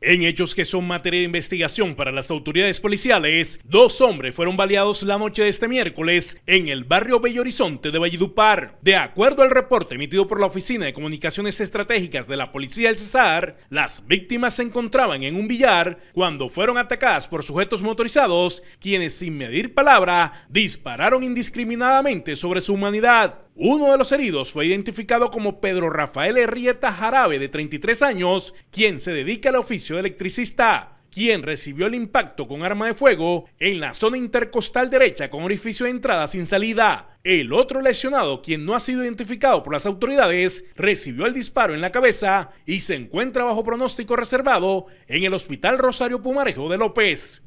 En hechos que son materia de investigación para las autoridades policiales, dos hombres fueron baleados la noche de este miércoles en el barrio Bello Horizonte de Valledupar. De acuerdo al reporte emitido por la Oficina de Comunicaciones Estratégicas de la Policía del Cesar, las víctimas se encontraban en un billar cuando fueron atacadas por sujetos motorizados, quienes sin medir palabra dispararon indiscriminadamente sobre su humanidad. Uno de los heridos fue identificado como Pedro Rafael Herrieta Jarabe, de 33 años, quien se dedica al oficio de electricista quien recibió el impacto con arma de fuego en la zona intercostal derecha con orificio de entrada sin salida. El otro lesionado, quien no ha sido identificado por las autoridades, recibió el disparo en la cabeza y se encuentra bajo pronóstico reservado en el Hospital Rosario Pumarejo de López.